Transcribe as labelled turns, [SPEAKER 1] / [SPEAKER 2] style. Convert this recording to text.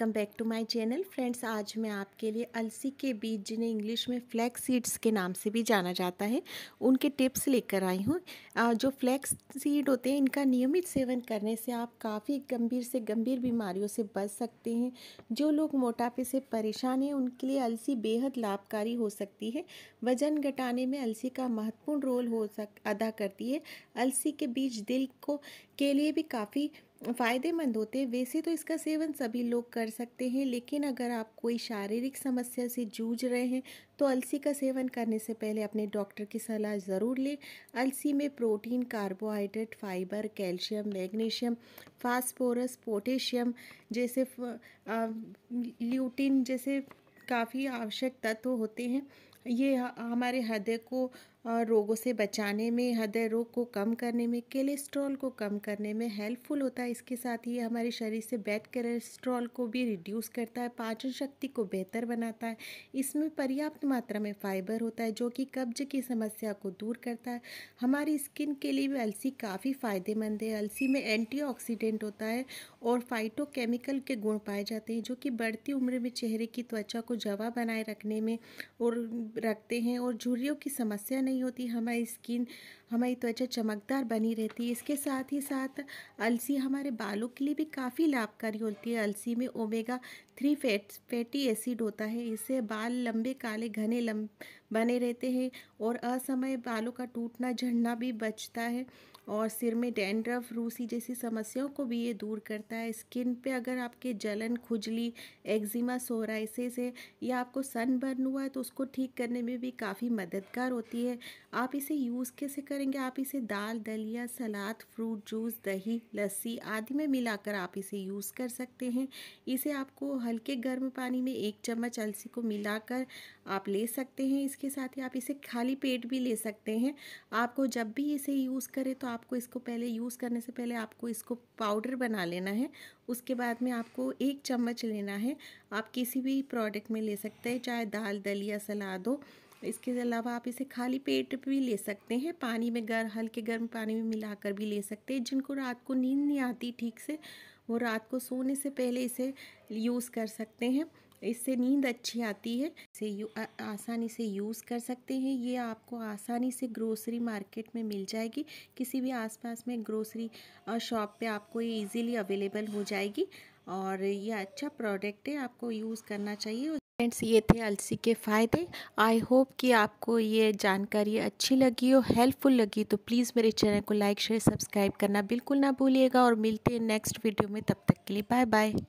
[SPEAKER 1] welcome back to my channel friends आज मैं आपके लिए अलसी के बीज जिन्हें इंग्लिश में फ्लैक्स सीड्स के नाम से भी जाना जाता है उनके टिप्स लेकर आई हूँ जो फ्लैक्स सीड होते हैं इनका नियमित सेवन करने से आप काफ़ी गंभीर से गंभीर बीमारियों से बच सकते हैं जो लोग मोटापे से परेशान हैं उनके लिए अलसी बेहद लाभकारी हो सकती है वजन घटाने में अलसी का महत्वपूर्ण रोल हो सक अदा करती है अलसी के बीज दिल को के लिए भी काफ़ी फ़ायदेमंद होते हैं वैसे तो इसका सेवन सभी लोग कर सकते हैं लेकिन अगर आप कोई शारीरिक समस्या से जूझ रहे हैं तो अलसी का सेवन करने से पहले अपने डॉक्टर की सलाह ज़रूर लें अलसी में protein carbohydrate fibre calcium magnesium phosphorus potassium जैसे ल्यूटिन जैसे काफ़ी आवश्यक तत्व होते हैं ये हमारे हृदय को रोगों से बचाने में हृदय रोग को कम करने में कोलेस्ट्रॉल को कम करने में हेल्पफुल होता है इसके साथ ही हमारे शरीर से बैड कोलेस्ट्रॉल को भी रिड्यूस करता है पाचन शक्ति को बेहतर बनाता है इसमें पर्याप्त मात्रा में फाइबर होता है जो कि कब्ज की समस्या को दूर करता है हमारी स्किन के लिए भी अलसी काफ़ी फ़ायदेमंद है अलसी में एंटीऑक्सीडेंट होता है और फाइटोकेमिकल के गुण पाए जाते हैं जो कि बढ़ती उम्र में चेहरे की त्वचा को जवा बनाए रखने में और रखते हैं और झुरियों की समस्या नहीं होती हमारी स्किन हमारी त्वचा चमकदार बनी रहती है इसके साथ ही साथ अलसी हमारे बालों के लिए भी काफ़ी लाभकारी होती है अलसी में omega three fat fatty acid होता है इससे बाल लंबे काले घने लंबे बने रहते हैं और असमय बालों का टूटना झड़ना भी बचता है और सिर में डैंड्रफ रूसी जैसी समस्याओं को भी ये दूर करता है स्किन पे अगर आपके जलन खुजली एक्जिमा सोराइसिस है या आपको सनबर्न हुआ है तो उसको ठीक करने में भी काफ़ी मददगार होती है आप इसे यूज़ कैसे करेंगे आप इसे दाल दलिया सलाद फ्रूट जूस दही लस्सी आदि में मिलाकर आप इसे यूज़ कर सकते हैं इसे आपको हल्के गर्म पानी में एक चम्मच अलसी को मिलाकर आप ले सकते हैं इस इसके साथ ही आप इसे खाली पेट भी ले सकते हैं आपको जब भी इसे यूज़ करें तो आपको इसको पहले यूज़ करने से पहले आपको इसको पाउडर बना लेना है उसके बाद में आपको एक चम्मच लेना है आप किसी भी प्रोडक्ट में ले सकते हैं चाहे दाल दलिया सलाद हो इसके अलावा आप इसे खाली पेट भी ले सकते हैं पानी में गर हल्के गर्म पानी में मिलाकर भी ले सकते हैं जिनको रात को नींद नहीं आती ठीक से वो रात को सोने से पहले इसे यूज़ कर सकते हैं इससे नींद अच्छी आती है इसे यू आ, आसानी से यूज़ कर सकते हैं ये आपको आसानी से ग्रोसरी मार्केट में मिल जाएगी किसी भी आसपास में ग्रोसरी शॉप पे आपको ये इजीली अवेलेबल हो जाएगी और ये अच्छा प्रोडक्ट है आपको यूज़ करना चाहिए फ्रेंड्स ये थे अलसी के फ़ायदे आई होप कि आपको ये जानकारी अच्छी लगी हो हेल्पफुल लगी तो प्लीज़ मेरे चैनल को लाइक शेयर सब्सक्राइब करना बिल्कुल ना भूलिएगा और मिलते हैं नेक्स्ट वीडियो में तब तक के लिए बाय बाय